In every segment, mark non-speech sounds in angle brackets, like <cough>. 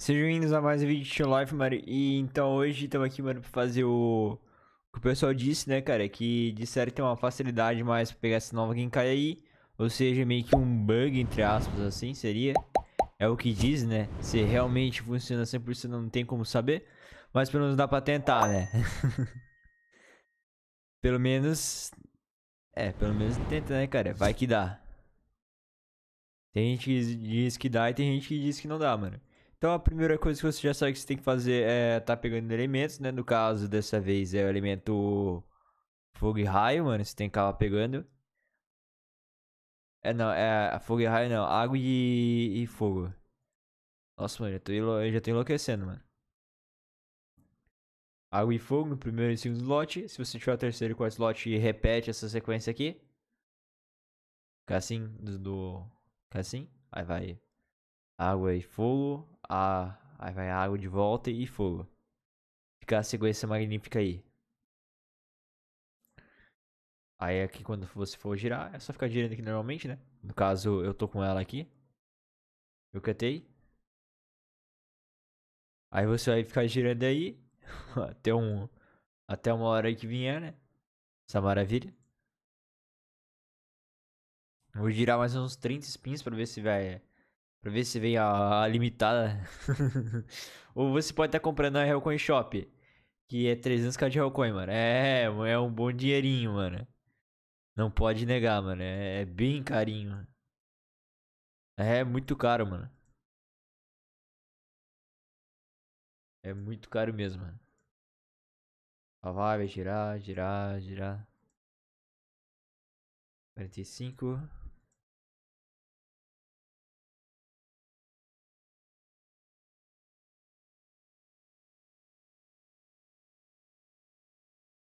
Sejam bem-vindos a mais um vídeo de Show Life, mano. E então hoje estamos aqui, mano, pra fazer o... o que o pessoal disse, né, cara? Que disseram que tem uma facilidade mais pra pegar essa nova quem cai aí. Ou seja, meio que um bug, entre aspas, assim, seria. É o que diz, né? Se realmente funciona 100% não tem como saber. Mas pelo menos dá pra tentar, né? <laughs> pelo menos... É, pelo menos tenta, né, cara? Vai que dá. Tem gente que diz que dá e tem gente que diz que não dá, mano. Então a primeira coisa que você já sabe que você tem que fazer é tá pegando elementos, né? No caso dessa vez é o elemento fogo e raio, mano. Você tem que acabar pegando. É não, é fogo e raio não, água e, e fogo. Nossa, mano, eu, tô, eu já tô enlouquecendo, mano. Água e fogo no primeiro e segundo slot. Se você tiver o terceiro e quarto slot, repete essa sequência aqui. Fica assim, do. do fica assim. Aí vai. Água e fogo a, ah, aí vai a água de volta e fogo. Fica a sequência magnífica aí. Aí aqui é quando você for girar, é só ficar girando aqui normalmente, né? No caso, eu tô com ela aqui. Eu cantei. Aí você vai ficar girando aí. <laughs> até, um, até uma hora que vier, né? Essa maravilha. Vou girar mais uns 30 spins pra ver se vai Pra ver se vem a, a limitada. <laughs> Ou você pode estar tá comprando a Hellcoin Shop. Que é 300k de Hellcoin, mano. É, é um bom dinheirinho, mano. Não pode negar, mano. É, é bem carinho. É muito caro, mano. É muito caro mesmo, mano. Lá vai, vai girar, girar, girar. 45.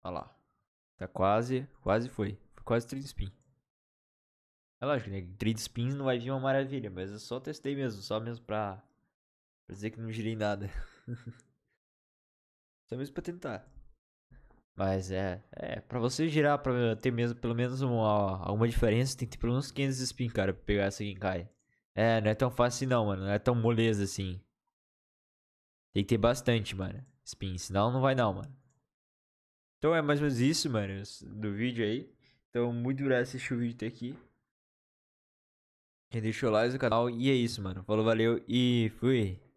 Olha lá. Tá quase, quase foi. Foi quase 30 spin. É lógico, né? 30 spins não vai vir uma maravilha, mas eu só testei mesmo, só mesmo pra, pra dizer que não girei nada. <laughs> só mesmo pra tentar. Mas é, é, pra você girar, pra ter mesmo, pelo menos uma, alguma diferença, tem que ter pelo menos 500 spin, cara, pra pegar essa cai. É, não é tão fácil não, mano, não é tão moleza assim. Tem que ter bastante, mano, spin, senão não vai não, mano. Então é mais ou menos isso, mano, do vídeo aí. Então, muito obrigado por assistir o vídeo até aqui. Deixa o like no canal. E é isso, mano. Falou, valeu e fui.